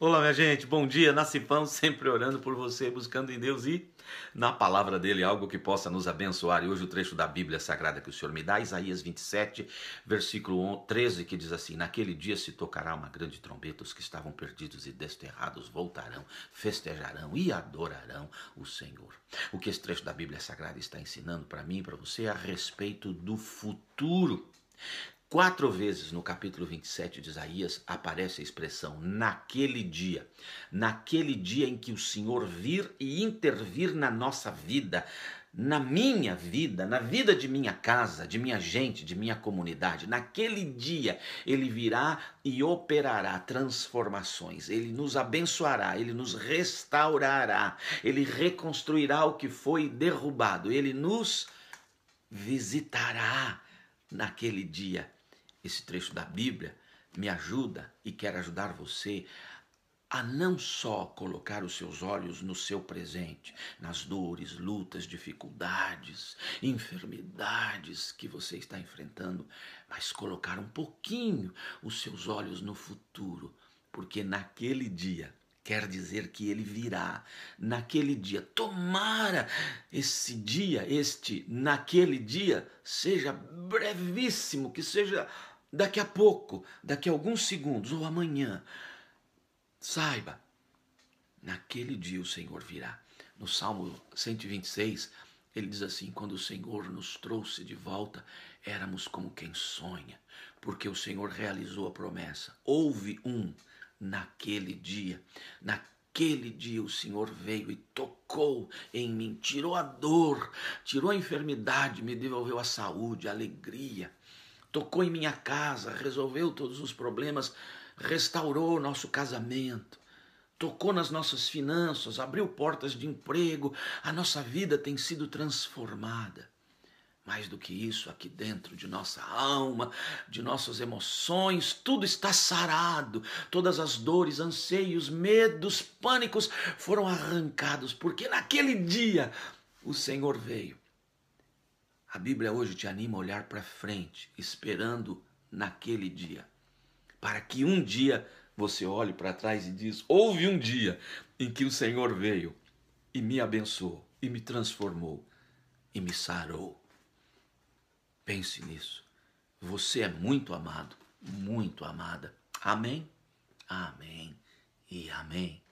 Olá, minha gente, bom dia. pão, sempre orando por você, buscando em Deus e na palavra dele algo que possa nos abençoar. E hoje o trecho da Bíblia Sagrada que o Senhor me dá, Isaías 27, versículo 13, que diz assim: Naquele dia se tocará uma grande trombeta, os que estavam perdidos e desterrados voltarão, festejarão e adorarão o Senhor. O que esse trecho da Bíblia Sagrada está ensinando para mim e para você é a respeito do futuro. Quatro vezes no capítulo 27 de Isaías aparece a expressão naquele dia, naquele dia em que o Senhor vir e intervir na nossa vida, na minha vida, na vida de minha casa, de minha gente, de minha comunidade. Naquele dia ele virá e operará transformações, ele nos abençoará, ele nos restaurará, ele reconstruirá o que foi derrubado, ele nos visitará naquele dia esse trecho da Bíblia me ajuda e quer ajudar você a não só colocar os seus olhos no seu presente, nas dores, lutas, dificuldades, enfermidades que você está enfrentando, mas colocar um pouquinho os seus olhos no futuro, porque naquele dia quer dizer que ele virá naquele dia. Tomara esse dia, este naquele dia, seja brevíssimo, que seja daqui a pouco, daqui a alguns segundos ou amanhã. Saiba, naquele dia o Senhor virá. No Salmo 126, ele diz assim: Quando o Senhor nos trouxe de volta, éramos como quem sonha, porque o Senhor realizou a promessa. Houve um naquele dia, naquele dia o Senhor veio e tocou em mim, tirou a dor, tirou a enfermidade, me devolveu a saúde, a alegria tocou em minha casa, resolveu todos os problemas, restaurou nosso casamento, tocou nas nossas finanças, abriu portas de emprego, a nossa vida tem sido transformada. Mais do que isso, aqui dentro de nossa alma, de nossas emoções, tudo está sarado. Todas as dores, anseios, medos, pânicos foram arrancados, porque naquele dia o Senhor veio a Bíblia hoje te anima a olhar para frente, esperando naquele dia, para que um dia você olhe para trás e diz: Houve um dia em que o Senhor veio e me abençoou, e me transformou, e me sarou. Pense nisso. Você é muito amado, muito amada. Amém? Amém e amém.